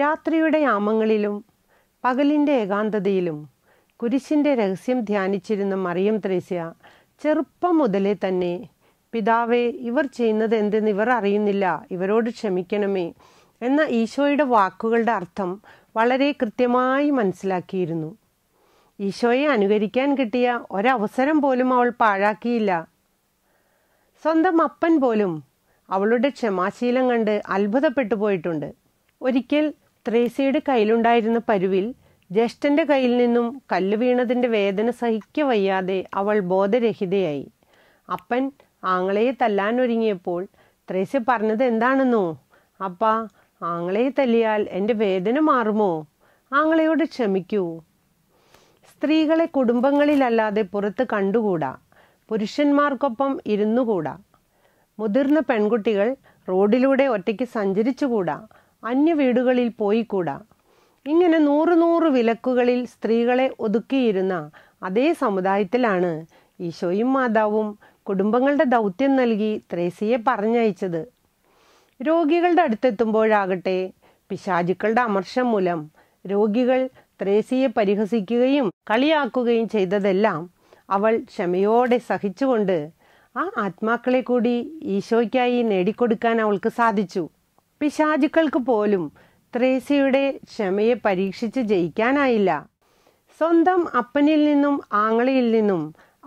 രാത്രിയുടെ യാമങ്ങളിലും പകലിൻ്റെ ഏകാന്തതയിലും കുരിശിൻ്റെ രഹസ്യം ധ്യാനിച്ചിരുന്ന മറിയം ത്രേസ്യ ചെറുപ്പം മുതലേ തന്നെ പിതാവെ ഇവർ ചെയ്യുന്നത് എന്തെന്ന് ഇവർ അറിയുന്നില്ല ഇവരോട് ക്ഷമിക്കണമേ എന്ന ഈശോയുടെ വാക്കുകളുടെ അർത്ഥം വളരെ കൃത്യമായി മനസ്സിലാക്കിയിരുന്നു ഈശോയെ അനുകരിക്കാൻ കിട്ടിയ ഒരവസരം പോലും അവൾ പാഴാക്കിയില്ല സ്വന്തം അപ്പൻ പോലും അവളുടെ ക്ഷമാശീലം കണ്ട് അത്ഭുതപ്പെട്ടു പോയിട്ടുണ്ട് ഒരിക്കൽ ത്രേസിയുടെ കയ്യിലുണ്ടായിരുന്ന പരുവിൽ ജ്യേഷ്ഠന്റെ കയ്യിൽ നിന്നും കല്ല് വീണതിൻ്റെ വേദന സഹിക്ക വയ്യാതെ അവൾ ബോധരഹിതയായി അപ്പൻ ആങ്ങളയെ തല്ലാൻ ഒരുങ്ങിയപ്പോൾ ത്രേസ്യ പറഞ്ഞത് എന്താണെന്നോ അപ്പ ആങ്ങളയെ തല്ലിയാൽ എൻ്റെ വേദന മാറുമോ ആങ്ങളയോട് ക്ഷമിക്കൂ സ്ത്രീകളെ കുടുംബങ്ങളിലല്ലാതെ പുറത്ത് കണ്ടുകൂടാ പുരുഷന്മാർക്കൊപ്പം ഇരുന്നുകൂടാ മുതിർന്ന പെൺകുട്ടികൾ റോഡിലൂടെ ഒറ്റയ്ക്ക് സഞ്ചരിച്ചുകൂടാ അന്യ വീടുകളിൽ പോയിക്കൂടാ ഇങ്ങനെ നൂറ് നൂറ് വിലക്കുകളിൽ സ്ത്രീകളെ ഒതുക്കിയിരുന്ന അതേ സമുദായത്തിലാണ് ഈശോയും മാതാവും കുടുംബങ്ങളുടെ ദൗത്യം നൽകി ത്രേസിയെ പറഞ്ഞയച്ചത് രോഗികളുടെ അടുത്തെത്തുമ്പോഴാകട്ടെ പിശാചുക്കളുടെ അമർഷം മൂലം രോഗികൾ ത്രേസിയെ പരിഹസിക്കുകയും കളിയാക്കുകയും ചെയ്തതെല്ലാം അവൾ ക്ഷമയോടെ സഹിച്ചുകൊണ്ട് ആ ആത്മാക്കളെ കൂടി ഈശോയ്ക്കായി നേടിക്കൊടുക്കാൻ അവൾക്ക് സാധിച്ചു പിശാചുക്കൾക്ക് പോലും ത്രേസ്യയുടെ ക്ഷമയെ പരീക്ഷിച്ച് ജയിക്കാനായില്ല സ്വന്തം അപ്പനിൽ നിന്നും ആങ്ങളയിൽ നിന്നും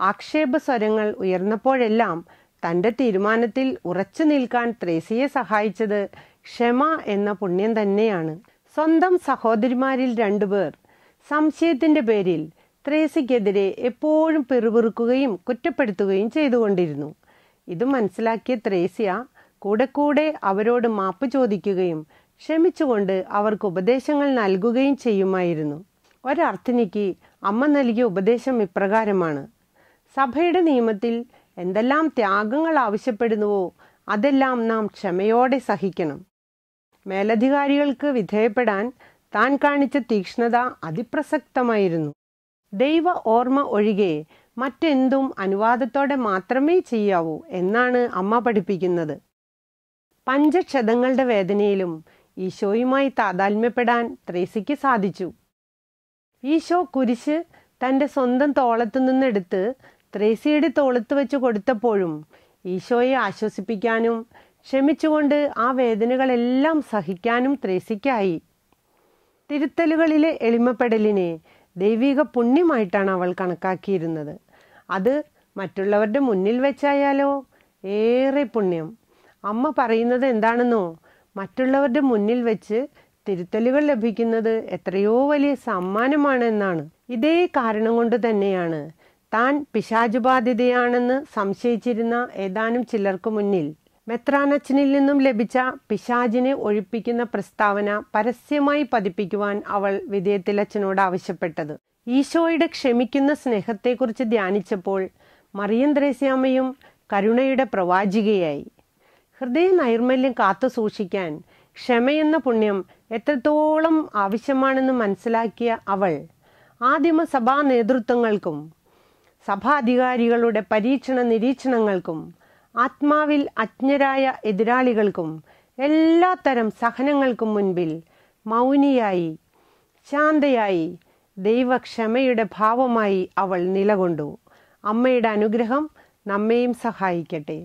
ആക്ഷേപ സ്വരങ്ങൾ ഉയർന്നപ്പോഴെല്ലാം തൻ്റെ തീരുമാനത്തിൽ ഉറച്ചു നിൽക്കാൻ ത്രേസിയെ സഹായിച്ചത് ക്ഷമ എന്ന പുണ്യം തന്നെയാണ് സ്വന്തം സഹോദരിമാരിൽ രണ്ടുപേർ സംശയത്തിൻ്റെ പേരിൽ ത്രേസിക്കെതിരെ എപ്പോഴും പിറുപിറുക്കുകയും കുറ്റപ്പെടുത്തുകയും ചെയ്തുകൊണ്ടിരുന്നു ഇത് മനസ്സിലാക്കിയ ത്രേസ്യ കൂടെ കൂടെ അവരോട് മാപ്പ് ചോദിക്കുകയും ക്ഷമിച്ചുകൊണ്ട് അവർക്ക് ഉപദേശങ്ങൾ നൽകുകയും ചെയ്യുമായിരുന്നു ഒരർത്ഥിനിക്ക് അമ്മ നൽകിയ ഉപദേശം ഇപ്രകാരമാണ് സഭയുടെ നിയമത്തിൽ എന്തെല്ലാം ത്യാഗങ്ങൾ ആവശ്യപ്പെടുന്നുവോ അതെല്ലാം നാം ക്ഷമയോടെ സഹിക്കണം മേലധികാരികൾക്ക് വിധേയപ്പെടാൻ താൻ കാണിച്ച തീക്ഷ്ണത അതിപ്രസക്തമായിരുന്നു ദൈവ ഓർമ്മ ഒഴികെ മറ്റെന്തും അനുവാദത്തോടെ മാത്രമേ ചെയ്യാവൂ എന്നാണ് അമ്മ പഠിപ്പിക്കുന്നത് പഞ്ചക്ഷതങ്ങളുടെ വേദനയിലും ഈശോയുമായി താതാത്മ്യപ്പെടാൻ ത്രേസിക്ക് സാധിച്ചു ഈശോ കുരിശ് തൻ്റെ സ്വന്തം തോളത്തു നിന്നെടുത്ത് ത്രേസിയുടെ തോളത്ത് വെച്ച് കൊടുത്തപ്പോഴും ഈശോയെ ആശ്വസിപ്പിക്കാനും ക്ഷമിച്ചുകൊണ്ട് ആ വേദനകളെല്ലാം സഹിക്കാനും ത്രേസിക്കായി തിരുത്തലുകളിലെ എളിമപ്പെടലിനെ ദൈവിക പുണ്യമായിട്ടാണ് അവൾ കണക്കാക്കിയിരുന്നത് അത് മറ്റുള്ളവരുടെ മുന്നിൽ വെച്ചായാലോ ഏറെ പുണ്യം അമ്മ പറയുന്നത് എന്താണെന്നോ മറ്റുള്ളവരുടെ മുന്നിൽ വെച്ച് തിരുത്തലുകൾ ലഭിക്കുന്നത് എത്രയോ വലിയ സമ്മാനമാണെന്നാണ് ഇതേ കാരണം കൊണ്ട് തന്നെയാണ് താൻ പിശാചുബാധിതയാണെന്ന് സംശയിച്ചിരുന്ന ഏതാനും ചിലർക്ക് മുന്നിൽ മെത്രാനച്ചനിൽ നിന്നും ലഭിച്ച പിശാജിനെ ഒഴിപ്പിക്കുന്ന പ്രസ്താവന പരസ്യമായി പതിപ്പിക്കുവാൻ അവൾ വിധേയത്തിലച്ഛനോട് ആവശ്യപ്പെട്ടത് ഈശോയുടെ ക്ഷമിക്കുന്ന സ്നേഹത്തെക്കുറിച്ച് ധ്യാനിച്ചപ്പോൾ മറിയന്ദ്രേസ്യാമയും കരുണയുടെ പ്രവാചികയായി ഹൃദയ നൈർമല്യം കാത്തു സൂക്ഷിക്കാൻ ക്ഷമയെന്ന പുണ്യം എത്രത്തോളം ആവശ്യമാണെന്ന് മനസ്സിലാക്കിയ അവൾ ആദിമ സഭാ നേതൃത്വങ്ങൾക്കും സഭാധികാരികളുടെ പരീക്ഷണ നിരീക്ഷണങ്ങൾക്കും ആത്മാവിൽ അജ്ഞരായ എതിരാളികൾക്കും എല്ലാത്തരം സഹനങ്ങൾക്കും മുൻപിൽ മൗനിയായി ശാന്തയായി ദൈവക്ഷമയുടെ ഭാവമായി അവൾ നിലകൊണ്ടു അമ്മയുടെ അനുഗ്രഹം നമ്മയും സഹായിക്കട്ടെ